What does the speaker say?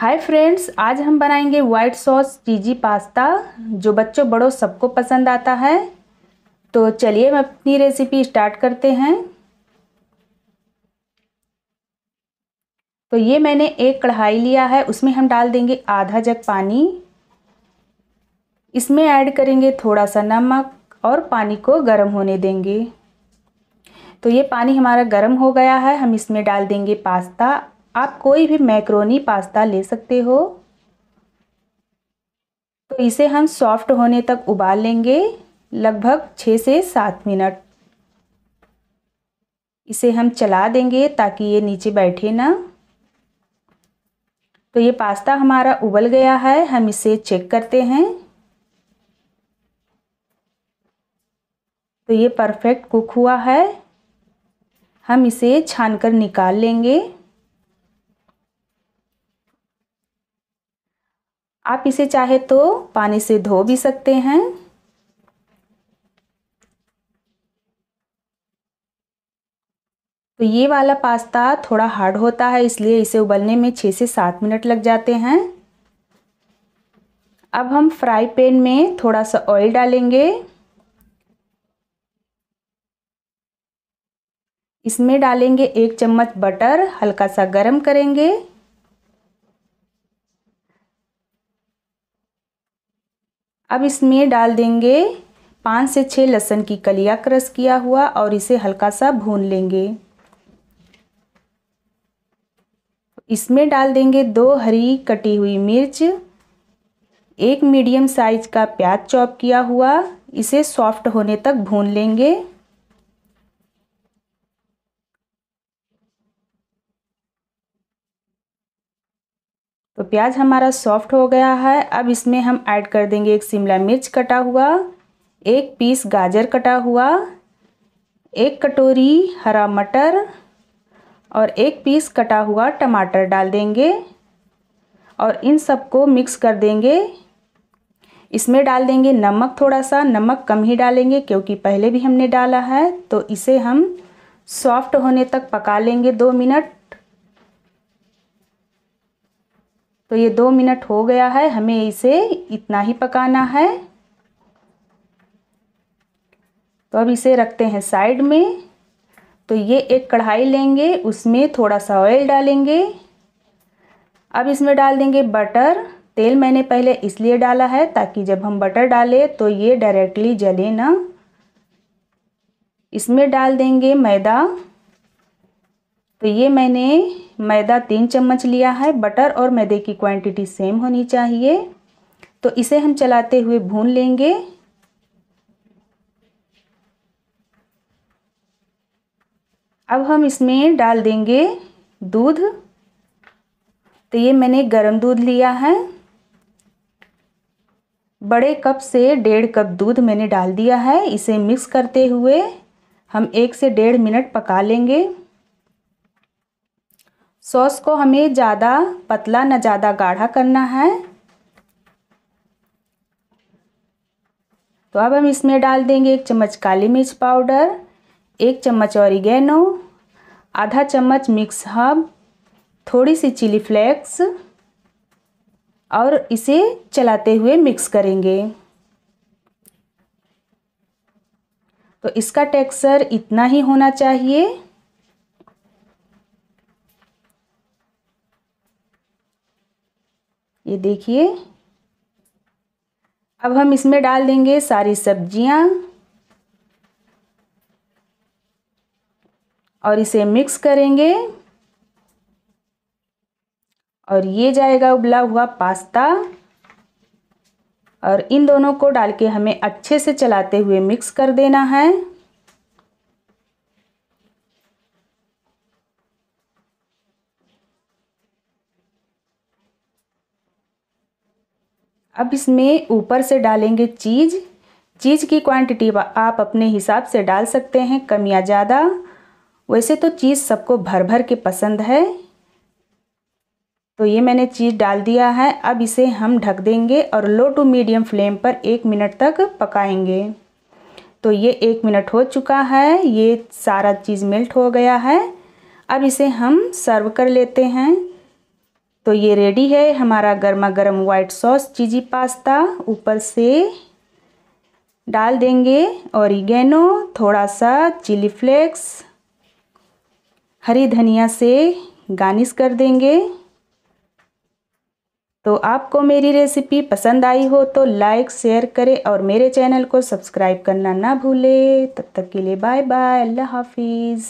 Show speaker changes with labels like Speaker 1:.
Speaker 1: hi friends आज हम बनाएंगे वाइट सॉस चीजी पास्ता जो बच्चों बड़ों सबको पसंद आता है तो चलिए हम अपनी रेसिपी स्टार्ट करते हैं तो ये मैंने एक कढ़ाई लिया है उसमें हम डाल देंगे आधा जग पानी इसमें ऐड करेंगे थोड़ा सा नमक और पानी को गर्म होने देंगे तो ये पानी हमारा गर्म हो गया है हम इसमें डाल देंगे पास्ता आप कोई भी मैक्रोनी पास्ता ले सकते हो तो इसे हम सॉफ्ट होने तक उबाल लेंगे लगभग छः से सात मिनट इसे हम चला देंगे ताकि ये नीचे बैठे ना तो ये पास्ता हमारा उबल गया है हम इसे चेक करते हैं तो ये परफेक्ट कुक हुआ है हम इसे छानकर निकाल लेंगे आप इसे चाहे तो पानी से धो भी सकते हैं तो ये वाला पास्ता थोड़ा हार्ड होता है इसलिए इसे उबलने में छः से सात मिनट लग जाते हैं अब हम फ्राई पैन में थोड़ा सा ऑयल डालेंगे इसमें डालेंगे एक चम्मच बटर हल्का सा गरम करेंगे अब इसमें डाल देंगे पाँच से छः लहसुन की कलिया क्रश किया हुआ और इसे हल्का सा भून लेंगे इसमें डाल देंगे दो हरी कटी हुई मिर्च एक मीडियम साइज का प्याज चॉप किया हुआ इसे सॉफ्ट होने तक भून लेंगे प्याज हमारा सॉफ्ट हो गया है अब इसमें हम ऐड कर देंगे एक शिमला मिर्च कटा हुआ एक पीस गाजर कटा हुआ एक कटोरी हरा मटर और एक पीस कटा हुआ टमाटर डाल देंगे और इन सबको मिक्स कर देंगे इसमें डाल देंगे नमक थोड़ा सा नमक कम ही डालेंगे क्योंकि पहले भी हमने डाला है तो इसे हम सॉफ्ट होने तक पका लेंगे दो मिनट तो ये दो मिनट हो गया है हमें इसे इतना ही पकाना है तो अब इसे रखते हैं साइड में तो ये एक कढ़ाई लेंगे उसमें थोड़ा सा ऑयल डालेंगे अब इसमें डाल देंगे बटर तेल मैंने पहले इसलिए डाला है ताकि जब हम बटर डालें तो ये डायरेक्टली जले ना इसमें डाल देंगे मैदा तो ये मैंने मैदा तीन चम्मच लिया है बटर और मैदे की क्वांटिटी सेम होनी चाहिए तो इसे हम चलाते हुए भून लेंगे अब हम इसमें डाल देंगे दूध तो ये मैंने गरम दूध लिया है बड़े कप से डेढ़ कप दूध मैंने डाल दिया है इसे मिक्स करते हुए हम एक से डेढ़ मिनट पका लेंगे सॉस को हमें ज़्यादा पतला ना ज़्यादा गाढ़ा करना है तो अब हम इसमें डाल देंगे एक चम्मच काली मिर्च पाउडर एक चम्मच ऑरिगेनो आधा चम्मच मिक्स हब थोड़ी सी चिली फ्लेक्स और इसे चलाते हुए मिक्स करेंगे तो इसका टेक्सचर इतना ही होना चाहिए ये देखिए अब हम इसमें डाल देंगे सारी सब्जियां और इसे मिक्स करेंगे और ये जाएगा उबला हुआ पास्ता और इन दोनों को डाल के हमें अच्छे से चलाते हुए मिक्स कर देना है अब इसमें ऊपर से डालेंगे चीज़ चीज़ की क्वांटिटी आप अपने हिसाब से डाल सकते हैं कम या ज़्यादा वैसे तो चीज़ सबको भर भर के पसंद है तो ये मैंने चीज़ डाल दिया है अब इसे हम ढक देंगे और लो टू मीडियम फ्लेम पर एक मिनट तक पकाएंगे तो ये एक मिनट हो चुका है ये सारा चीज़ मेल्ट हो गया है अब इसे हम सर्व कर लेते हैं तो ये रेडी है हमारा गर्मा गर्म वाइट सॉस चीजी पास्ता ऊपर से डाल देंगे और इगेनो थोड़ा सा चिली फ्लेक्स हरी धनिया से गार्निश कर देंगे तो आपको मेरी रेसिपी पसंद आई हो तो लाइक शेयर करें और मेरे चैनल को सब्सक्राइब करना ना भूलें तब तक के लिए बाय बाय अल्लाह हाफिज़